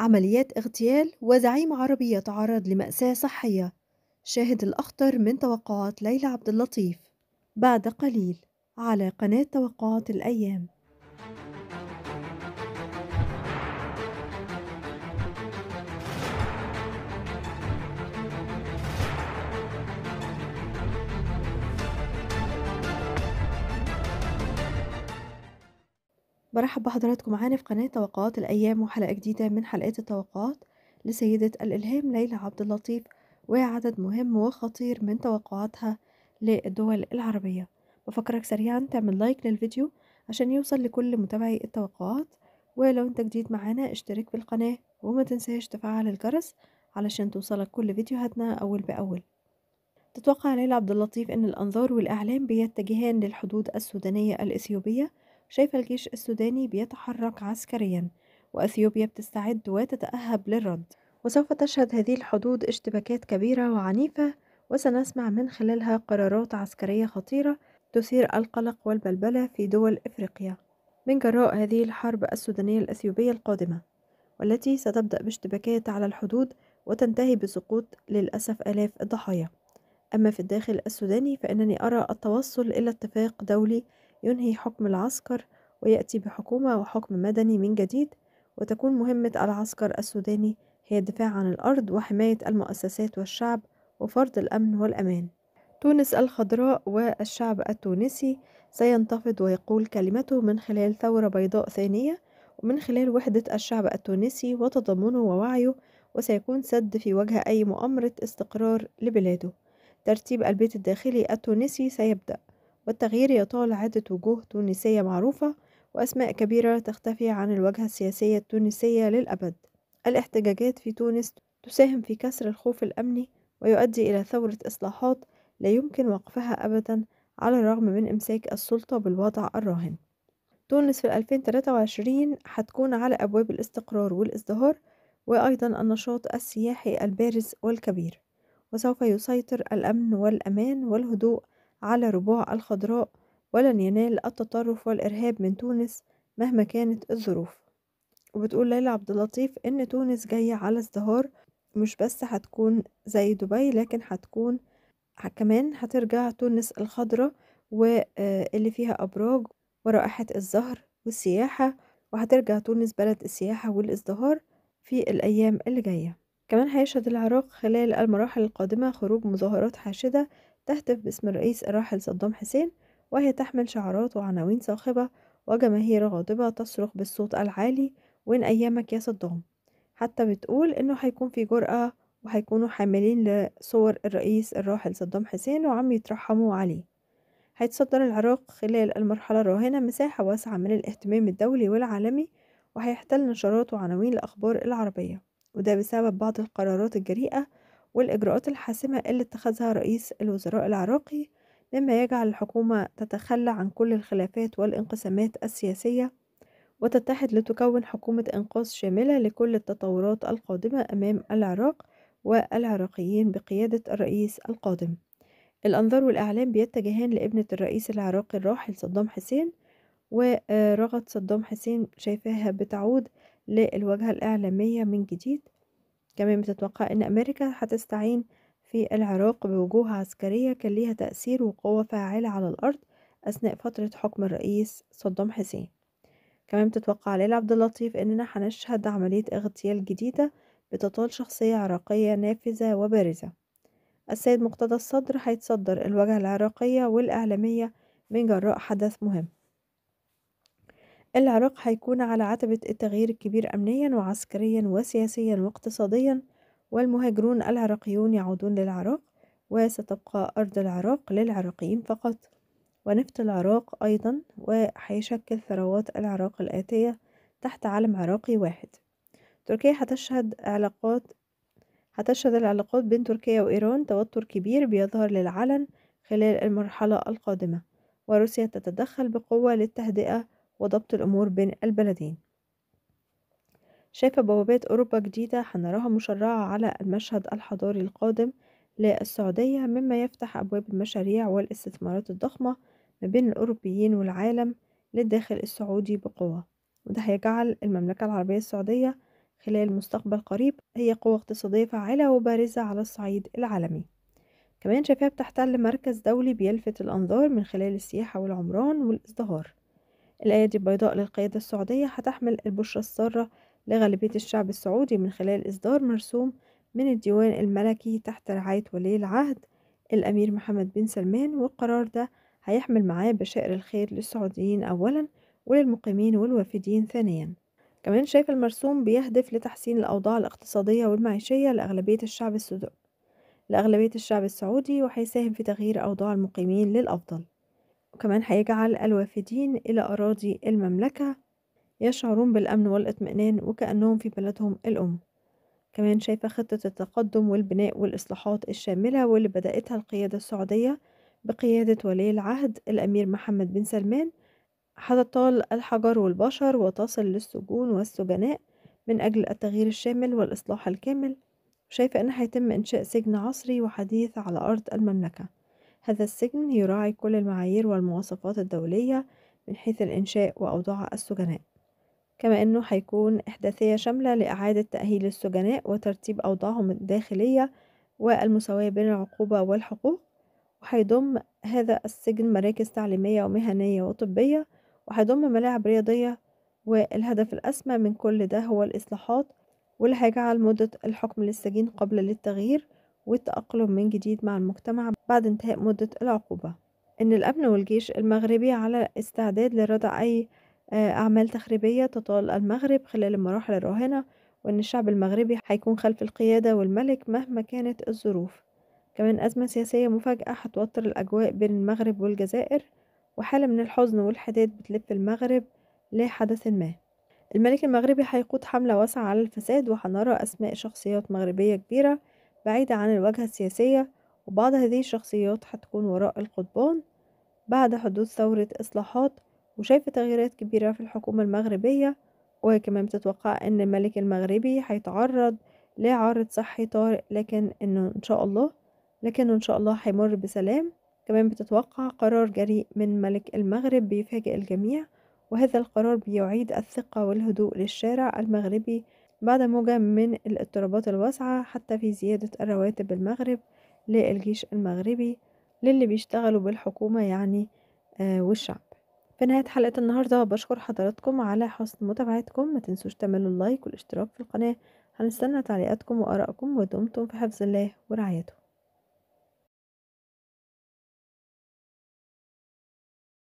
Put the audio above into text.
عمليات اغتيال وزعيم عربي يتعرض لمأساة صحية شاهد الأخطر من توقعات ليلى عبد اللطيف بعد قليل على قناة توقعات الأيام برحب بحضراتكم معانا في قناة توقعات الأيام وحلقة جديدة من حلقات التوقعات لسيدة الإلهام ليلى عبد اللطيف وعدد مهم وخطير من توقعاتها للدول العربية بفكرك سريعا تعمل لايك للفيديو عشان يوصل لكل متابعي التوقعات ولو انت جديد معانا اشترك في القناة وما تنساش تفعل الجرس علشان توصلك كل فيديوهاتنا أول بأول تتوقع ليلى عبد اللطيف أن الأنظار والأعلام بيتجهان للحدود السودانية الإثيوبية شايفة الجيش السوداني بيتحرك عسكريا وأثيوبيا بتستعد وتتأهب للرد وسوف تشهد هذه الحدود اشتباكات كبيرة وعنيفة وسنسمع من خلالها قرارات عسكرية خطيرة تثير القلق والبلبلة في دول إفريقيا من جراء هذه الحرب السودانية الأثيوبية القادمة والتي ستبدأ باشتباكات على الحدود وتنتهي بسقوط للأسف آلاف الضحايا أما في الداخل السوداني فإنني أرى التوصل إلى اتفاق دولي ينهي حكم العسكر ويأتي بحكومة وحكم مدني من جديد وتكون مهمة العسكر السوداني هي الدفاع عن الأرض وحماية المؤسسات والشعب وفرض الأمن والأمان تونس الخضراء والشعب التونسي سينتفض ويقول كلمته من خلال ثورة بيضاء ثانية ومن خلال وحدة الشعب التونسي وتضامنه ووعيه وسيكون سد في وجه أي مؤامرة استقرار لبلاده ترتيب البيت الداخلي التونسي سيبدأ والتغيير يطال عدة وجوه تونسية معروفة وأسماء كبيرة تختفي عن الواجهة السياسية التونسية للأبد الاحتجاجات في تونس تساهم في كسر الخوف الأمني ويؤدي إلى ثورة إصلاحات لا يمكن وقفها أبدا على الرغم من إمساك السلطة بالوضع الراهن تونس في 2023 هتكون على أبواب الاستقرار والازدهار وأيضا النشاط السياحي البارز والكبير وسوف يسيطر الأمن والأمان والهدوء على ربوع الخضراء ولن ينال التطرف والإرهاب من تونس مهما كانت الظروف وبتقول ليلى عبد اللطيف إن تونس جاية على ازدهار مش بس هتكون زي دبي لكن هتكون كمان هترجع تونس الخضراء واللي آه، فيها أبراج ورائحة الزهر والسياحة وهترجع تونس بلد السياحة والازدهار في الأيام اللي جاية كمان هيشهد العراق خلال المراحل القادمة خروج مظاهرات حاشدة تهتف باسم الرئيس الراحل صدام حسين وهي تحمل شعارات وعناوين صاخبة وجماهير غاضبة تصرخ بالصوت العالي وين أيامك يا صدام حتى بتقول إنه هيكون في جرأة وهيكونوا حاملين لصور الرئيس الراحل صدام حسين وعم يترحموا عليه هيتصدر العراق خلال المرحلة الراهنة مساحة واسعة من الاهتمام الدولي والعالمي وهيحتل نشرات وعناوين الأخبار العربية وده بسبب بعض القرارات الجريئة والإجراءات الحاسمة اللي اتخذها رئيس الوزراء العراقي مما يجعل الحكومة تتخلى عن كل الخلافات والانقسامات السياسية وتتحد لتكون حكومة إنقاذ شاملة لكل التطورات القادمة أمام العراق والعراقيين بقيادة الرئيس القادم الأنظار والأعلام بيتجهان لابنة الرئيس العراقي الراحل صدام حسين ورغد آه، صدام حسين شايفاها بتعود للواجهة الإعلامية من جديد كمان بتتوقع أن أمريكا هتستعين في العراق بوجوه عسكرية كان ليها تأثير وقوة فاعلة على الأرض أثناء فترة حكم الرئيس صدام حسين كمان بتتوقع ليلى عبد اللطيف إننا هنشهد عملية اغتيال جديدة بتطال شخصية عراقية نافذة وبارزة السيد مقتدى الصدر هيتصدر الواجهة العراقية والإعلامية من جراء حدث مهم العراق هيكون على عتبة التغيير الكبير أمنيا وعسكريا وسياسيا واقتصاديا والمهاجرون العراقيون يعودون للعراق وستبقى أرض العراق للعراقيين فقط ونفط العراق أيضا وهيشكل ثروات العراق الآتية تحت علم عراقي واحد تركيا هتشهد علاقات هتشهد العلاقات بين تركيا وإيران توتر كبير بيظهر للعلن خلال المرحلة القادمة وروسيا تتدخل بقوة للتهدئة وضبط الأمور بين البلدين شايفة بوابات أوروبا جديدة هنراها مشرعة على المشهد الحضاري القادم للسعودية مما يفتح أبواب المشاريع والاستثمارات الضخمة ما بين الأوروبيين والعالم للداخل السعودي بقوة وده هيجعل المملكة العربية السعودية خلال مستقبل قريب هي قوة اقتصادية فعالة وبارزة على الصعيد العالمي كمان شايفاها بتحتل مركز دولي بيلفت الأنظار من خلال السياحة والعمران والازدهار الآية دي للقيادة السعودية هتحمل البشرة السارة لغالبية الشعب السعودي من خلال إصدار مرسوم من الديوان الملكي تحت رعاية ولي العهد الأمير محمد بن سلمان والقرار ده هيحمل معاه بشائر الخير للسعوديين أولا وللمقيمين والوافدين ثانيا كمان شايف المرسوم بيهدف لتحسين الأوضاع الاقتصادية والمعيشية لأغلبية الشعب السعودي لأغلبية الشعب السعودي وهيساهم في تغيير أوضاع المقيمين للأفضل وكمان هيجعل الوافدين إلى أراضي المملكة يشعرون بالأمن والاطمئنان وكأنهم في بلدهم الأم كمان شايفة خطة التقدم والبناء والإصلاحات الشاملة واللي بدأتها القيادة السعودية بقيادة ولي العهد الأمير محمد بن سلمان هتطال الحجر والبشر وتصل للسجون والسجناء من أجل التغيير الشامل والإصلاح الكامل شايفة أنه هيتم إنشاء سجن عصري وحديث على أرض المملكة هذا السجن يراعي كل المعايير والمواصفات الدولية من حيث الإنشاء وأوضاع السجناء كما أنه هيكون إحداثية شاملة لإعادة تأهيل السجناء وترتيب أوضاعهم الداخلية والمساواة بين العقوبة والحقوق وهيضم هذا السجن مراكز تعليمية ومهنية وطبية وهيضم ملاعب رياضية والهدف الأسمى من كل ده هو الإصلاحات واللي هيجعل مدة الحكم للسجين قبل للتغيير والتأقلم من جديد مع المجتمع بعد انتهاء مدة العقوبة إن الأمن والجيش المغربي على استعداد لردع أي آه، أعمال تخريبية تطال المغرب خلال المراحل الراهنة وإن الشعب المغربي هيكون خلف القيادة والملك مهما كانت الظروف كمان أزمة سياسية مفاجئة هتوتر الأجواء بين المغرب والجزائر وحالة من الحزن والحداد بتلف المغرب لحدث ما الملك المغربي هيقود حملة واسعة على الفساد وهنرى أسماء شخصيات مغربية كبيرة بعيدة عن الواجهة السياسية وبعض هذه الشخصيات هتكون وراء القضبان بعد حدوث ثورة إصلاحات وشايفة تغييرات كبيرة في الحكومة المغربية وهي كمان بتتوقع إن الملك المغربي هيتعرض لعارض صحي طارئ لكن إنه إن شاء الله لكنه إن شاء الله هيمر بسلام كمان بتتوقع قرار جريء من ملك المغرب بيفاجئ الجميع وهذا القرار بيعيد الثقة والهدوء للشارع المغربي بعد موجة من الاضطرابات الواسعة حتى في زيادة الرواتب المغرب للجيش المغربي للي بيشتغلوا بالحكومة يعني آه، والشعب في نهاية حلقة النهاردة بشكر حضراتكم على حسن متابعتكم ما تنسوش تعملوا اللايك والاشتراك في القناة هنستنى تعليقاتكم وآرائكم ودمتم في حفظ الله ورعايته